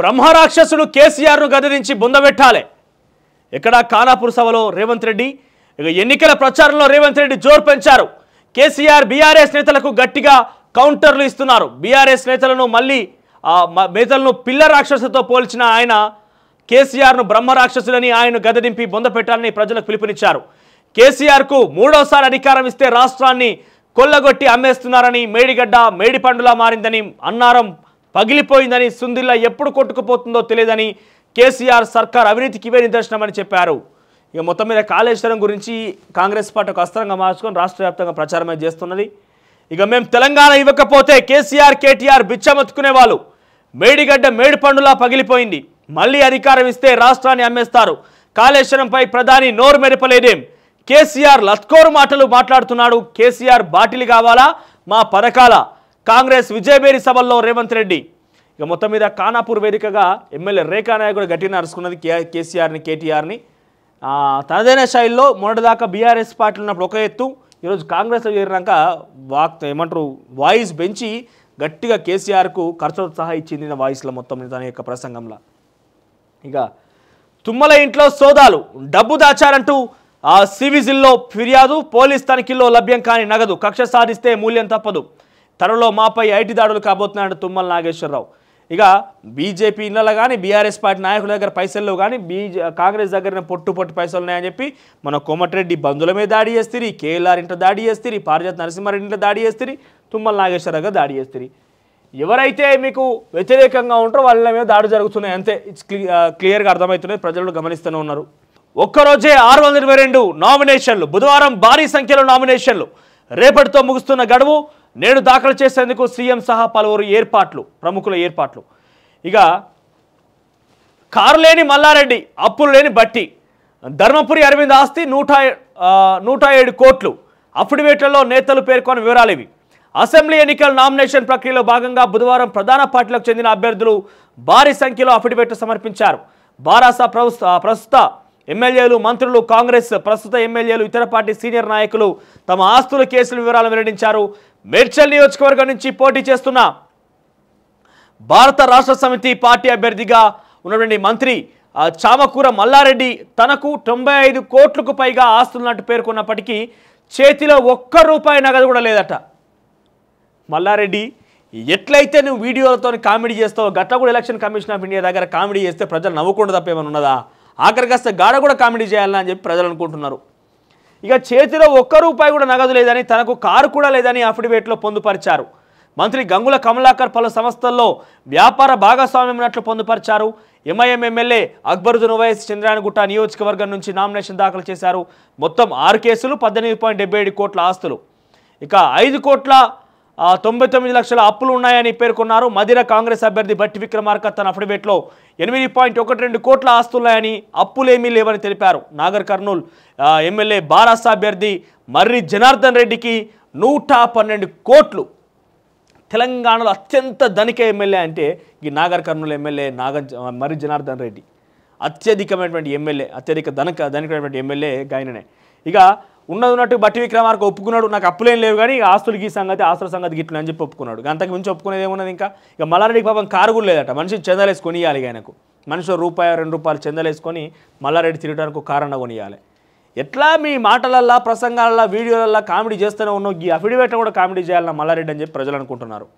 బ్రహ్మరాక్షసుడు కేసీఆర్ను గదిరించి బుందబెట్టాలి ఇక్కడ ఖానాపూర్ సభలో రేవంత్ రెడ్డి ఇక ఎన్నికల ప్రచారంలో రేవంత్ రెడ్డి జోరు పెంచారు కేసీఆర్ బీఆర్ఎస్ నేతలకు గట్టిగా కౌంటర్లు ఇస్తున్నారు బీఆర్ఎస్ నేతలను మళ్ళీ ఆ నేతలను పిల్ల రాక్షసుతో పోల్చిన ఆయన కేసీఆర్ను రాక్షసులని ఆయన బొంద బొందపెట్టాలని ప్రజలకు పిలుపునిచ్చారు కేసీఆర్కు మూడోసారి అధికారం ఇస్తే రాష్ట్రాన్ని కొల్లగొట్టి అమ్మేస్తున్నారని మేడిగడ్డ మేడిపండులా మారిందని అన్నారం పగిలిపోయిందని సుందిల్లా ఎప్పుడు కొట్టుకుపోతుందో తెలియదని కేసీఆర్ సర్కార్ అవినీతికి ఇవే నిదర్శనమని చెప్పారు ఇక మొత్తం మీద కాళేశ్వరం గురించి కాంగ్రెస్ పార్టీ అస్త్రంగా మార్చుకొని రాష్ట్ర వ్యాప్తంగా ప్రచారమే చేస్తున్నది ఇక మేము తెలంగాణ ఇవ్వకపోతే కేసీఆర్ కేటీఆర్ బిచ్చమెత్తుకునే వాళ్ళు మేడిగడ్డ మేడి పండులా పగిలిపోయింది మళ్ళీ అధికారం ఇస్తే రాష్ట్రాన్ని అమ్మేస్తారు కాళేశ్వరంపై ప్రధాని నోరు మెరపలేదేం కేసీఆర్ లత్కోరు మాటలు మాట్లాడుతున్నాడు కేసీఆర్ బాటిలి కావాలా మా పథకాల కాంగ్రెస్ విజయభేరి సభల్లో రేవంత్ రెడ్డి ఇక మొత్తం మీద ఖానాపూర్ వేదికగా ఎమ్మెల్యే రేఖా నాయకుడు గట్టిగా అరుసుకున్నది కే కేసీఆర్ని కేటీఆర్ని తనదైన శైలిలో మొన్నటిదాకా బీఆర్ఎస్ పార్టీలు ఉన్నప్పుడు ఒక ఎత్తు ఈరోజు కాంగ్రెస్లో చేరినాక వాక్ ఏమంటారు వాయిస్ పెంచి గట్టిగా కేసీఆర్కు ఖర్చు సహా ఇచ్చింది వాయిస్లో మొత్తం తన యొక్క ప్రసంగంలో ఇక తుమ్మల ఇంట్లో సోదాలు డబ్బు దాచారంటూ సివిజిల్లో ఫిర్యాదు పోలీస్ తనిఖీల్లో లభ్యం కాని నగదు కక్ష సాధిస్తే మూల్యం తప్పదు త్వరలో మాపై ఐటీ దాడులు కాబోతున్నాడు తుమ్మల నాగేశ్వరరావు ఇక బీజేపీ ఇళ్ళలో కానీ బీఆర్ఎస్ పార్టీ నాయకుల దగ్గర పైసల్లో కానీ బీజే కాంగ్రెస్ దగ్గర పొట్టు పొట్టు పైసలు ఉన్నాయని చెప్పి మన కోమటిరెడ్డి బంధుల మీద దాడి చేస్తుంది కేఎల్ఆర్ ఇంట్లో దాడి చేస్తుంది పారిజాత నరసింహారెడ్డి ఇంట్లో దాడి చేస్తుంది తుమ్మల నాగేశ్వరరావు దాడి చేస్తుంది ఎవరైతే మీకు వ్యతిరేకంగా ఉంటారో వాళ్ళ మీద దాడి జరుగుతున్నాయి అంతే ఇట్స్ క్లియర్గా అర్థమవుతున్నాయి ప్రజలు గమనిస్తూనే ఉన్నారు ఒక్కరోజే ఆరు వందల ఇరవై రెండు నామినేషన్లు బుధవారం భారీ సంఖ్యలో నామినేషన్లు రేపటితో ముగుస్తున్న గడువు నేడు దాఖలు చేసేందుకు సీఎం సహా పలువురు ఏర్పాట్లు ప్రముఖుల ఏర్పాట్లు ఇక కారు లేని మల్లారెడ్డి అప్పులు లేని బట్టి ధర్మపురి అరవింద్ ఆస్తి నూట నూట ఏడు కోట్లు అఫిడవిట్లలో నేతలు పేర్కొన్న వివరాలు ఇవి అసెంబ్లీ ఎన్నికల నామినేషన్ ప్రక్రియలో భాగంగా బుధవారం ప్రధాన పార్టీలకు చెందిన అభ్యర్థులు భారీ సంఖ్యలో అఫిడవిట్లు సమర్పించారు బారాస ప్రస్తుత ఎమ్మెల్యేలు మంత్రులు కాంగ్రెస్ ప్రస్తుత ఎమ్మెల్యేలు ఇతర పార్టీ సీనియర్ నాయకులు తమ ఆస్తుల కేసుల వివరాలు వెల్లడించారు మేడ్చల్ నియోజకవర్గం నుంచి పోటీ చేస్తున్న భారత రాష్ట్ర సమితి పార్టీ అభ్యర్థిగా ఉన్నటువంటి మంత్రి చామకూర మల్లారెడ్డి తనకు తొంభై ఐదు కోట్లకు పైగా ఆస్తులున్నట్టు పేర్కొన్నప్పటికీ చేతిలో ఒక్క రూపాయి నగదు కూడా లేదట మల్లారెడ్డి ఎట్లయితే నువ్వు వీడియోలతో కామెడీ చేస్తావు గట్ల కూడా ఎలక్షన్ కమిషన్ ఆఫ్ ఇండియా దగ్గర కామెడీ చేస్తే ప్రజలు నవ్వకుండా తప్పేమైనా ఉన్నదా ఆఖరికాస్త గాడ కూడా కామెడీ చేయాలని చెప్పి ప్రజలు అనుకుంటున్నారు ఇక చేతిలో ఒక్క రూపాయి కూడా నగదు లేదని తనకు కారు కూడా లేదని అఫిడవిట్లో పొందుపరిచారు మంత్రి గంగుల కమలాకర్ పలు సంస్థల్లో వ్యాపార భాగస్వామ్యం ఉన్నట్లు పొందుపరిచారు ఎంఐఎం ఎమ్మెల్యే అక్బరుద్దీన్ ఓవైఎస్ చంద్రాయనగుట్ట నియోజకవర్గం నుంచి నామినేషన్ దాఖలు చేశారు మొత్తం ఆరు కేసులు పద్దెనిమిది పాయింట్ ఏడు కోట్ల ఆస్తులు ఇక ఐదు కోట్ల తొంభై తొమ్మిది లక్షల అప్పులు ఉన్నాయని పేర్కొన్నారు మధిర కాంగ్రెస్ అభ్యర్థి భట్టి విక్రమార్క తన అఫిడవిట్లో ఎనిమిది పాయింట్ ఒకటి రెండు కోట్ల ఆస్తులున్నాయని అప్పులేమీ లేవని తెలిపారు నాగర్ కర్నూల్ ఎమ్మెల్యే బారాస అభ్యర్థి మర్రి జనార్దన్ రెడ్డికి నూట పన్నెండు కోట్లు తెలంగాణలో అత్యంత ధనిక ఎమ్మెల్యే అంటే ఈ నాగర్ కర్నూలు ఎమ్మెల్యే నాగ మర్రి జనార్దన్ రెడ్డి అత్యధికమైనటువంటి ఎమ్మెల్యే అత్యధిక ధనక ధనికమైనటువంటి ఎమ్మెల్యే గాయననే ఇక ఉన్నది ఉన్నట్టు బట్టి విక్రమార్క ఒప్పుకున్నాడు నాకు అప్పులేం లేవు కానీ ఆస్తులు గీ సంగతి ఆస్తుల సంగతి గిట్లు అని చెప్పి ఒప్పుకున్నాడు అంతకు మించి ఒప్పుకునేది ఏమున్నది ఇంకా ఇక మల్లారెడ్డికి పాపం కారు కూడా లేదట మనిషి చెందలేసి కొనియాలి ఆయనకు మనిషి రూపాయ రెండు రూపాయలు చెందలేసుకొని మల్లారెడ్డి తిరగడానికి కారణ కొనియాలి ఎట్లా మీ మాటలల్లా ప్రసంగాలల్లా వీడియోలల్లా కామెడీ చేస్తూనే ఉన్నావు ఈ అఫిడవిట్ కూడా కామెడీ చేయాలన్న మల్లారెడ్డి అని చెప్పి ప్రజలు అనుకుంటున్నారు